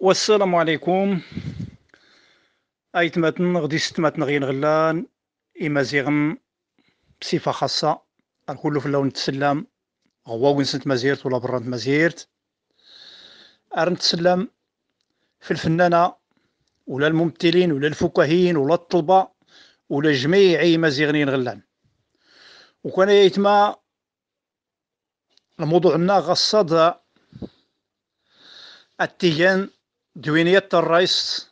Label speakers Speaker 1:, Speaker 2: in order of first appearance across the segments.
Speaker 1: والسلام عليكم ايتماتن غدي ستماتن غين غلان إمازيغن بصفة خاصة الكل في اللون تسلم هو ونسنت مزيرت ولا برا مزيرت ارنت تسلم في الفنانة ولا الممثلين ولا الفكاهين ولا الطلبة ولا جميع مزيغنين غلان وكان يتما الموضوع لنا غصد التيجان دوينية الرايس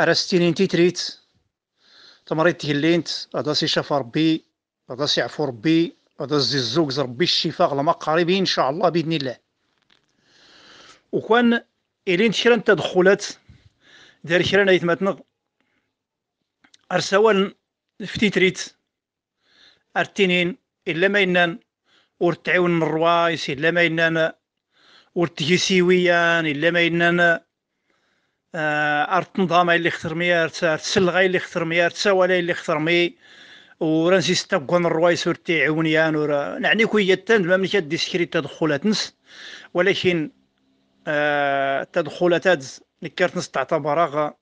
Speaker 1: أرستينين تيتريت تمريت تهلينت هذا سي شاف ربي هذا سي عفو ربي هذا سي الزوج ربي الشفاء لما قريبين إن شاء الله بإذن الله وكان إلين شران تدخلات دار شران أيتماتنا أرسوال في تيتريت أرتينين إلا ما إنان ورتعاون الروايس إلا ما إنان ور تجيسيويان الا ما انا آه، ارت نظام اللي اختار مي ار تسلغ اللي اختار مي ار تساولا اللي اختار مي ورانسي ستاكوان الروايس ورتي عونيان ورا نعني كوية تند ما كدي ديسكري تدخلات نس ولكن آه تدخلات نكرت نس تعتبر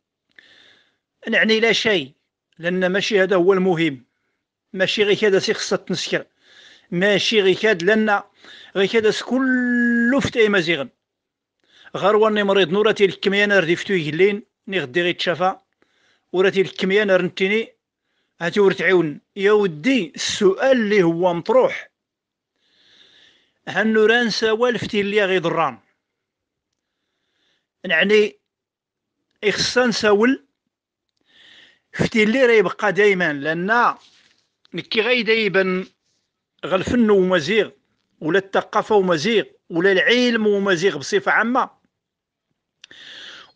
Speaker 1: نعني لا شيء لان ماشي هذا هو المهم ماشي غير هذا سي خصها تنسكر ماشي غيكاد لنا غيكاد كاد كل فتاي مزيغن غير واني مريض نوراتي الكميان ردي فتو يقلين ني غدي غيتشافا وراتي الكميان رنتيني هاتي ورت عيون يا ودي السؤال اللي هو مطروح هانو نوران سوال فتي اللي غيضران يعني اخصان نساول فتي اللي راه يبقى دايما لان كي غيدايبا الفن ومزيغ ولا الثقافه ومزيغ ولا العلم ومزيغ بصفه عامه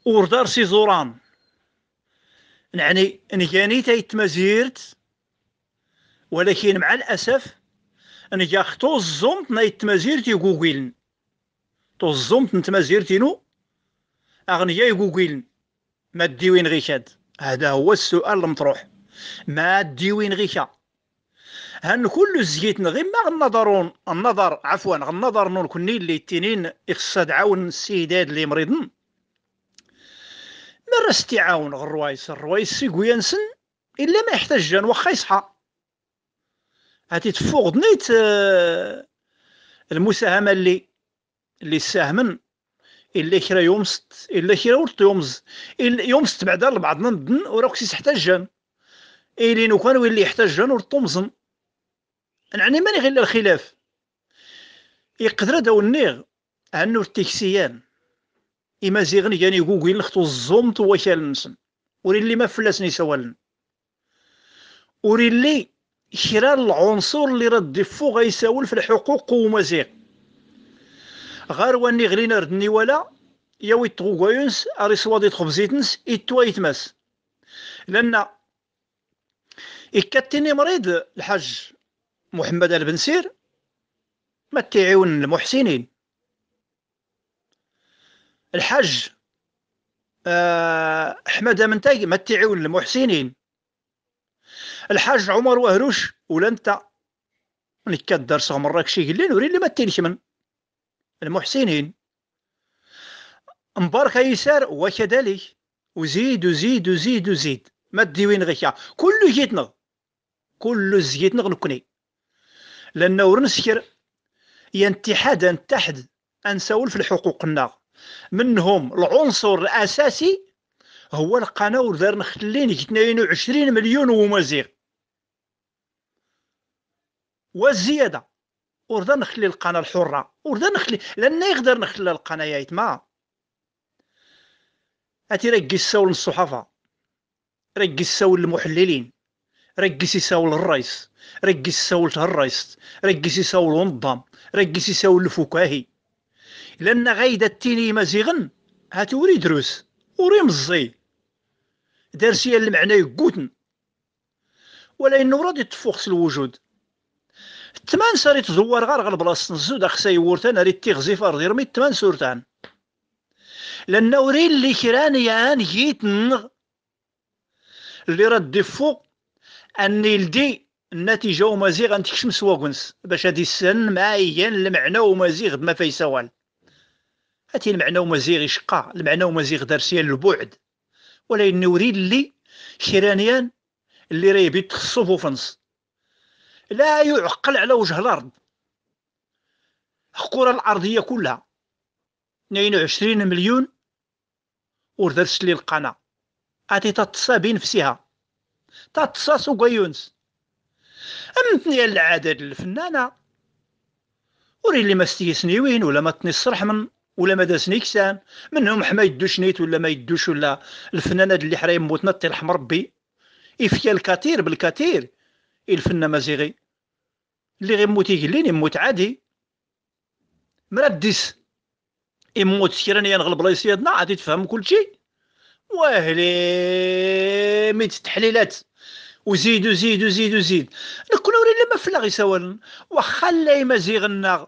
Speaker 1: وردار سي زوران يعني نجاني مزيرت ولكن مع الاسف نجا خطو الزومت مزيرت جوجلن تو الزومت نتمازيرتينو اغنيا جوجلن ما ديوين غيشاد هذا هو السؤال المطروح ما ديوين غيشاد هن كل زيت غير ما غنظرون النظر عفوا غنظر نور كني اللي تنين اقصد عاون السيدات اللي مريضن مرة عاون الروايس الروايس سيكويا نسن الا ما يحتاج جان واخا يصحى هاتي تفوق نيت آه، المساهمة اللي اللي ساهمن الا كرا يومست الا كرا ورت يومز إلا يومست بعدا لبعضنا ندن وراك سيحتاج جان إلي نو كان ويلي يحتاج جان ورطومزن يعني ماني غير الخلاف يقدر داو النيغ عنو التكسيان إما زيغن يعني جوجل لخطو الزوم توشال نسن وري اللي ما فلاسني سوالن وري اللي شرا العنصر اللي راه ديفو غيساول في الحقوق ومزيغ غير واني غلينا ردني ولا يا ويت تغوغايونس اري سوادي تخبزيتنس اتوا يتماس لان إكاتيني مريض الحج محمد البنسير ما تيعيون المحسنين الحج آه، احمد منتاج ما تيعيون المحسنين الحاج عمر وهروش ولا انت من الدرس مراكشي كشي قال لي نوري اللي ما المحسنين مبارك يسار وكذلك وزيد وزيد وزيد وزيد ما تديوين غيكا كل جيتنا كل زيتنا نكوني لأنه ورنسكر ينتحد انتحد انسول في في الحقوقنا منهم العنصر الأساسي هو القانون دار نخلين 22 مليون ومزيغ والزيادة وردا نخلي القناة الحرة وردا نخلي لأن يقدر نخلي القناة يتما أتي راه الصول الصحافة راه الصول المحللين راه يساول الرئيس راه يساول الرئيس راه يساول النظام راه يساول الفكاهي لان غايدة التيني مزيغن هاتوري دروس وريم الزي دارسيا المعنى يقوتن ولا انه راضي تفوخس الوجود الثمان ساري تزور غير غير الزود خصها يورتان راه تيغزي فار يرمي الثمان سورتان لانه ري اللي كران يان جيت اللي راه ديفو أن يلدي النتيجة ومازي غنتكشم سواكنس باش هادي السن معايا المعنى ومزيغ بما في فاي سوال هاتي المعنى ومزيغ غيشقى المعنى ومزيغ غدار سيال البعد ولا إني أريد لي كيرانيان اللي راه يبي فنس لا يعقل على وجه الأرض الكرة الأرضية كلها 22 مليون وردرس لي القناة عطيتها تصابين نفسها تاتصاص وقيونس امتني العدد الفنانه وري اللي ما ستيسني وين ولا ما تني الصرح من ولا ما داسني كسان منهم حما يدوش نيت ولا ما يدوش ولا الفنانه اللي حرا يموتنا تيرحم ربي يفيا الكثير بالكثير الفن مزيغي اللي غيموت يقلين يموت عادي مراد يموت يموت سيرانيا نغلب لايسيادنا عادي تفهم كلشي واهلي ميت التحليلات وزيد وزيد وزيد وزيد نكون فلا غي سوا واخا لا مزيغنا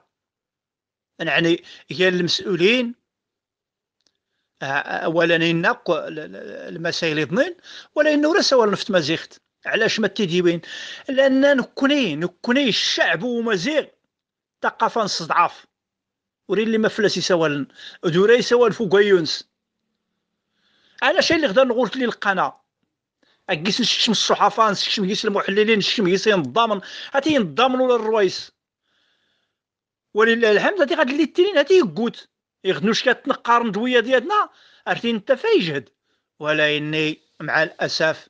Speaker 1: يعني هي المسؤولين اولا آه، آه، ينق المسائل اثنين ولا انه راه سوا نفت مزيغت علاش ما تيديوين لان نكوني نكوني الشعب ومزيغ ثقافه نستضعف وري اللي ما فلاس يسوالن دوري يسوال فوق يونس انا شي اللي غدا نقول لي القناه كيس نشكم الصحفاء نشكم كيس المحللين نشكم كيس ينضامن هاتي ينضامنوا للرويس ولله الحمد هاتي غاد اللي التنين هاتي يقوت يغنوش كتنقار ندويه ديالنا عرفتي انت فايجهد ولا اني مع الاسف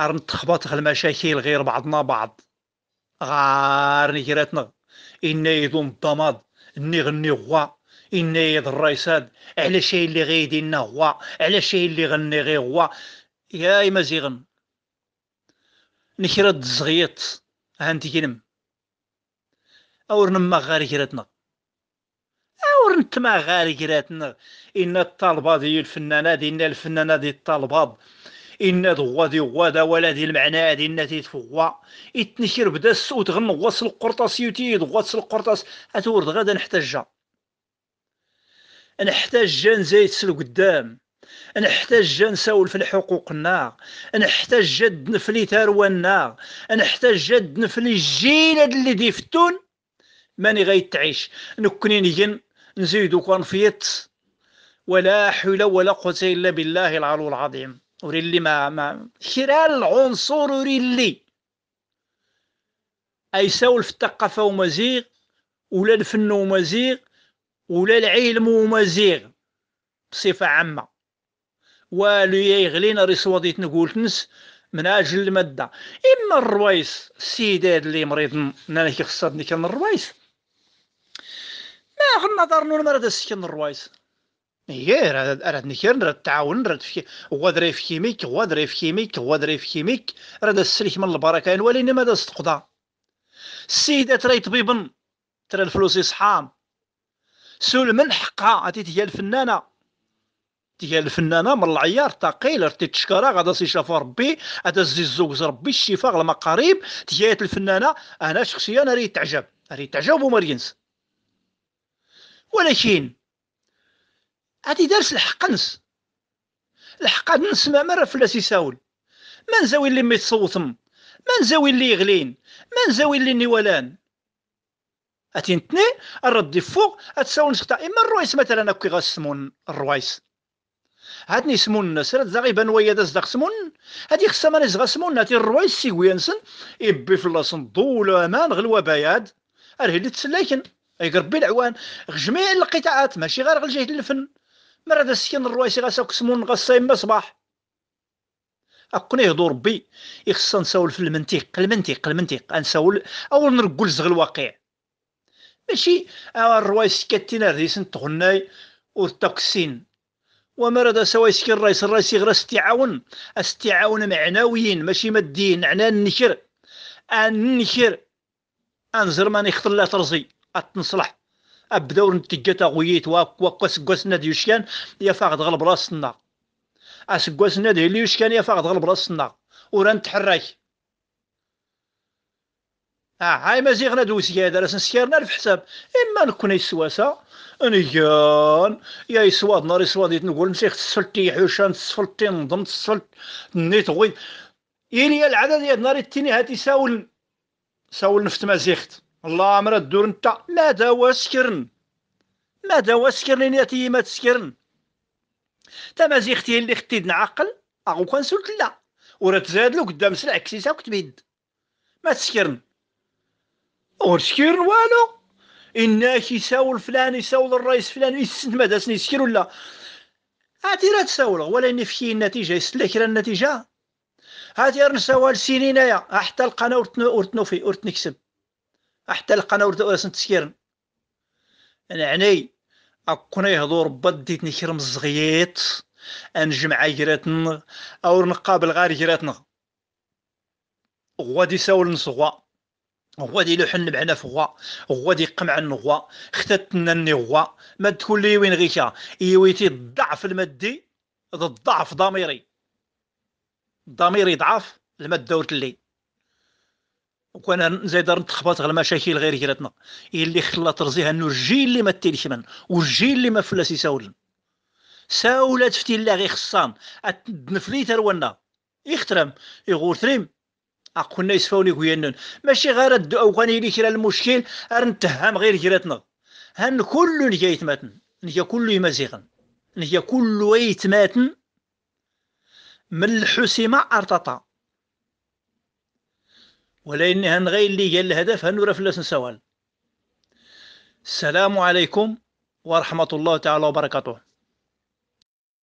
Speaker 1: ار نتخبط غ المشاكل غير بعضنا بعض غارني كيراتنا اني يضم الضماد اني غني غوا يد الرئيساد على شيء اللي غيدير لنا هو على شيء اللي غني غير هو يا مزيغن نكرد زغيط هانتي كلم اور نما غاري كراتنا اور نتما غاري كراتنا ان الطلبه ديال دي ان الفنانة ديال الطلبه إن دوا دي غوادا ولا دي المعنى دي إن تفوا إتنشر بدا الصوت غنغوص القرطاس يوتي غوص القرطاس أتورد غدا نحتجها نحتاج سل لقدام نحتاج نساول في النار نحتاج جد نفلي ثرونا نحتاج جد نفلي الجيل اللي ديفتون ماني تعيش نكوني نجن نزيدو كونفيت ولا حول ولا قوه الا بالله العلو العظيم وري اللي ما ما خلال العنصر وري اللي ايساول في الثقافه ومزيغ ولا الفن ومزيغ ولا العلم ومزيغ بصفه عامه والو يغلينا رسواديت نقول تنس من اجل الماده اما الرويس السيد هذا اللي مريض انا يخصدني كان الرويس ما أخذ نظر نور مرد السكن الرويس هي إيه، راه نكر راه تعاون راه في هو دري في كيميك هو دري في كيميك هو دري في كيميك راه السلك من البركه ما ماذا استقضى السيدات راهي طبيبا ترى الفلوس يصحام سول من حقها عطيت هي الفنانه هي الفنانه من العيار الثقيل رتي تشكرا غادا شافو ربي غادا زوز ربي الشفاء المقاريب هي الفنانه انا شخصيا ريت تعجب ريت تعجب وما رينس ولكن هادي دارس الحقنس الحقنس ما مرة فلاس يساول ما نزاوي اللي ما يتصوتم ما نزاوي اللي يغلين ما نزاوي اللي نيولان اتين تني الرد فوق اتساو نسكتا اما الرويس مثلا اكو غاسمون الرويس هادني سمون سرد زاغي بان ويا داز سمون هادي خصها ما غا سمون هاتي الرويس سي ويانسن يبي في فلاسن ضول امان غلوا بياد ارهي اللي تسلايكن يقربي العوان جميع القطاعات ماشي غير الجهد الفن مرة هذا السكن الرويس غاساك سمون غاسا يما صباح اكون يهضو ربي يخصنا نساول في المنطق المنطق المنطق نساول اول نرقل زغ الواقع ماشي أه، الروايس كاتينا رديسن تغناي وتقسين وما رد سوايس كي الرئيس الرئيس غير استعاون استعاون معنويين ماشي ماديين عنا النشر النشر انزر ما نخطر لا ترزي اتنصلح ابداو نتجا تاغويت واك واك سكواسنا ديوشكان يا فاقد غلب راسنا اللي يشكان يا فاقد غلب راسنا ورا نتحرك هاي مازيغنا دوس زيادة راس نسكرنا حساب اما نكون يسواسا نيان يا يسواد نار يسواد نقول مسيخ تسفلت يحوشان تسفلت تنظم تسلت نيت غويد إلي العدد يا نار التيني هاتي ساول ساول نفت مزيخت الله عمرها الدور نتا لا دوا سكرن لا دوا سكرن ياتي ما تسكرن تا مزيختي اللي ختي نعقل اغو كان سلت لا ورا تزادلو قدام سلع كسيسا وكتبيد ما تسكرن وتشكير والو اناك يساول فلان يساول الرئيس فلان يسند ماذا سنيسكر ولا هاتي راه تساول ولا في النتيجه يسلك كرا النتيجه هاتي راه سنين يا حتى لقانا ورتنوفي ورتنكسب حتى لقانا ورتن تسكيرن يعني اكون يهضر بديت نكرم الزغييط انجمع جراتنا او نقابل غير جراتنا غادي يساول نصغوا غادي يلوحن بعنا فوا غادي يقمعن غوا ختتنني غوا ما تكون لي وين غيشا يويتي الضعف المادي ضد الضعف ضميري ضميري ضعف دورت لي وكان زايد نتخبط على المشاكل غير جيرتنا اللي خلات ترزيها انه الجيل اللي ما تيلش من والجيل اللي ما فلاس يساول ساولات فتي الله غير خصان النفلي تروانا يخترم يغور تريم اقولنا يسفوني كويانن ماشي غير الدو اوغاني لي كرا المشكل نتهم غير جيراتنا هن كل نجا يتماتن نجا كل يمزيغا نجا كل ويتماتن من الحسيمة ارتطا ولان هن غير اللي قال الهدف هن رفلس نسوال السلام عليكم ورحمة الله تعالى وبركاته